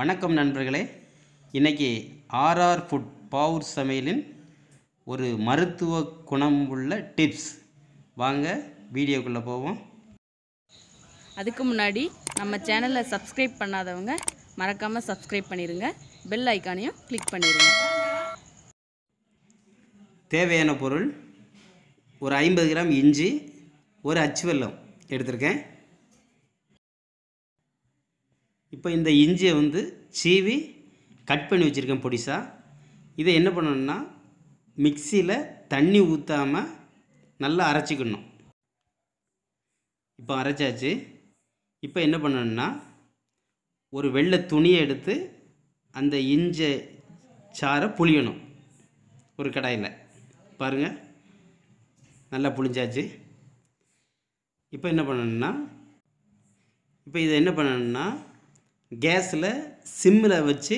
வணக்கம் நண்பர்களே இன்றைக்கி ஆர்ஆர் ஃபுட் பாவூர் சமையலின் ஒரு மருத்துவ குணம் உள்ள டிப்ஸ் வாங்க வீடியோக்குள்ளே போவோம் அதுக்கு முன்னாடி நம்ம சேனலை சப்ஸ்கிரைப் பண்ணாதவங்க மறக்காமல் சப்ஸ்கிரைப் பண்ணிடுங்க பெல் ஐக்கானையும் கிளிக் பண்ணிடுங்க தேவையான பொருள் ஒரு ஐம்பது கிராம் இஞ்சி ஒரு அச்சுவெல்லம் எடுத்திருக்கேன் இப்போ இந்த இஞ்சியை வந்து சீவி கட் பண்ணி வச்சுருக்கேன் பொடிசாக இதை என்ன பண்ணணுன்னா மிக்சியில் தண்ணி ஊற்றாமல் நல்லா அரைச்சிக்கணும் இப்போ அரைச்சாச்சு இப்போ என்ன பண்ணணுன்னா ஒரு வெள்ளை துணியை எடுத்து அந்த இஞ்ச சாரை புளியணும் ஒரு கடாயில் பாருங்கள் நல்லா புளிஞ்சாச்சு இப்போ என்ன பண்ணணுன்னா இப்போ இதை என்ன பண்ணணுன்னா கேஸில் சிம்மில் வச்சு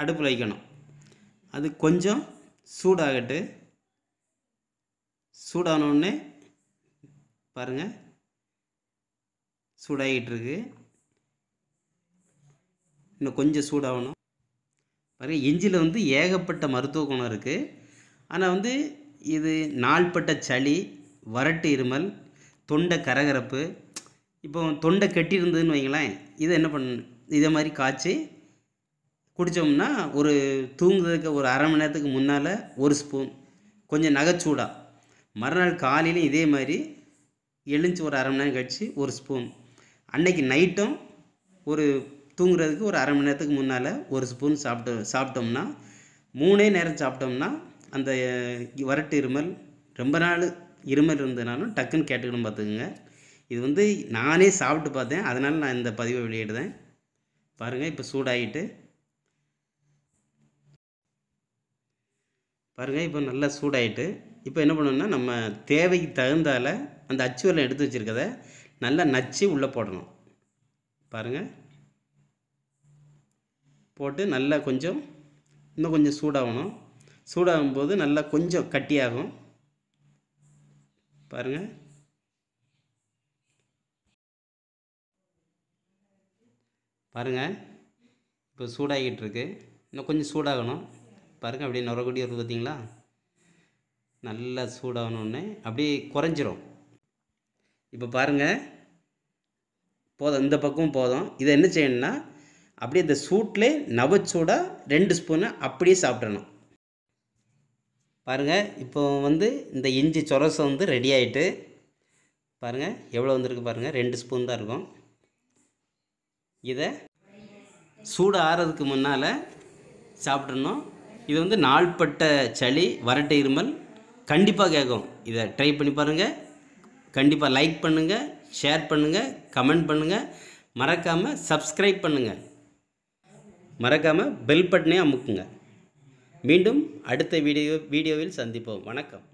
அடுப்பில் வைக்கணும் அது கொஞ்சம் சூடாகட்டு சூடானோடனே பாருங்கள் சூடாகிட்டுருக்கு இன்னும் கொஞ்சம் சூடாகணும் பாருங்கள் இஞ்சியில் வந்து ஏகப்பட்ட மருத்துவ குணம் இருக்குது ஆனால் வந்து இது நாள்பட்ட சளி வறட்டு இருமல் தொண்டை கரகரப்பு இப்போ தொண்டை கட்டியிருந்ததுன்னு வைங்களேன் இதை என்ன பண்ண இதே மாதிரி காய்ச்சி குடித்தோம்னா ஒரு தூங்குறதுக்கு ஒரு அரை மணி நேரத்துக்கு முன்னால் ஒரு ஸ்பூன் கொஞ்சம் நகைச்சூடாக மறுநாள் காலையிலையும் இதே மாதிரி எழுந்து ஒரு அரை மணி நேரம் கழித்து ஒரு ஸ்பூன் அன்னைக்கு நைட்டும் ஒரு தூங்குறதுக்கு ஒரு அரை மணி நேரத்துக்கு முன்னால் ஒரு ஸ்பூன் சாப்பிட்டு சாப்பிட்டோம்னா மூணே நேரம் சாப்பிட்டோம்னா அந்த வரட்டு இருமல் ரொம்ப நாள் இருமல் இருந்ததுனாலும் டக்குன்னு கேட்டுக்கணும் பார்த்துக்குங்க இது வந்து நானே சாப்பிட்டு பார்த்தேன் அதனால் நான் இந்த பதிவை வெளியிடுறேன் பாருங்கள் இப்போ சூடாகிட்டு பாருங்கள் இப்போ நல்லா சூடாகிட்டு இப்போ என்ன பண்ணணும்னா நம்ம தேவைக்கு தகுந்தால அந்த அச்சு வெள்ளம் எடுத்து வச்சுருக்கத நல்லா நச்சு உள்ளே போடணும் பாருங்கள் போட்டு நல்லா கொஞ்சம் இன்னும் கொஞ்சம் சூடாகணும் சூடாகும்போது நல்லா கொஞ்சம் கட்டியாகும் பாருங்கள் பாருங்கள் இப்போ சூடாகிட்டு இருக்கு இன்னும் கொஞ்சம் சூடாகணும் பாருங்கள் அப்படியே நுரகுடி வருது பார்த்தீங்களா நல்லா சூடாகணுன்னு அப்படியே குறைஞ்சிரும் இப்போ பாருங்கள் போதும் இந்த பக்கமும் போதும் இதை என்ன செய்யணும்னா அப்படியே இந்த சூட்டில் நவச்சூடாக ரெண்டு ஸ்பூனை அப்படியே சாப்பிட்றணும் பாருங்கள் இப்போ வந்து இந்த இஞ்சி சொரசம் வந்து ரெடி ஆகிட்டு பாருங்கள் எவ்வளோ வந்திருக்கு பாருங்கள் ரெண்டு ஸ்பூன் தான் இருக்கும் இதை சூடு ஆறதுக்கு முன்னால் சாப்பிட்றணும் இது வந்து நாள்பட்ட சளி வரட்டை இருமல் கண்டிப்பாக கேட்கும் இதை ட்ரை பண்ணி பாருங்கள் கண்டிப்பாக லைக் பண்ணுங்கள் ஷேர் பண்ணுங்கள் கமெண்ட் பண்ணுங்கள் மறக்காமல் சப்ஸ்கிரைப் பண்ணுங்கள் மறக்காமல் பெல் பட்டனே அமுக்குங்க மீண்டும் அடுத்த வீடியோ வீடியோவில் சந்திப்போம் வணக்கம்